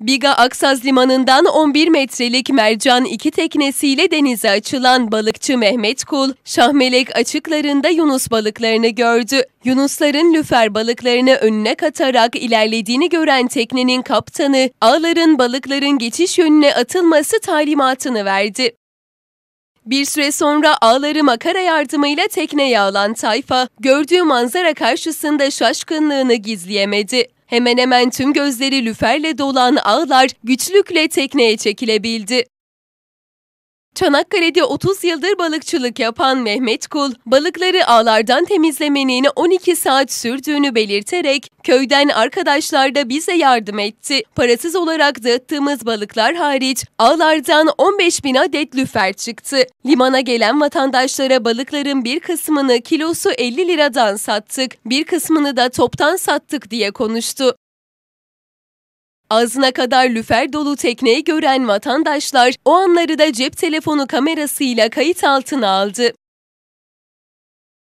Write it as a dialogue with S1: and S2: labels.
S1: Biga Aksaz Limanı'ndan 11 metrelik mercan iki teknesiyle denize açılan balıkçı Mehmet Kul, Şahmelek açıklarında yunus balıklarını gördü. Yunusların lüfer balıklarını önüne katarak ilerlediğini gören teknenin kaptanı, ağların balıkların geçiş yönüne atılması talimatını verdi. Bir süre sonra ağları makara yardımıyla tekneye alan tayfa, gördüğü manzara karşısında şaşkınlığını gizleyemedi. Hemen hemen tüm gözleri lüferle dolan ağlar güçlükle tekneye çekilebildi. Çanakkale'de 30 yıldır balıkçılık yapan Mehmet Kul, balıkları ağlardan temizlemenin 12 saat sürdüğünü belirterek köyden arkadaşlar da bize yardım etti. Parasız olarak dağıttığımız balıklar hariç ağlardan 15 bin adet lüfer çıktı. Limana gelen vatandaşlara balıkların bir kısmını kilosu 50 liradan sattık, bir kısmını da toptan sattık diye konuştu. Ağzına kadar lüfer dolu tekneyi gören vatandaşlar o anları da cep telefonu kamerasıyla kayıt altına aldı.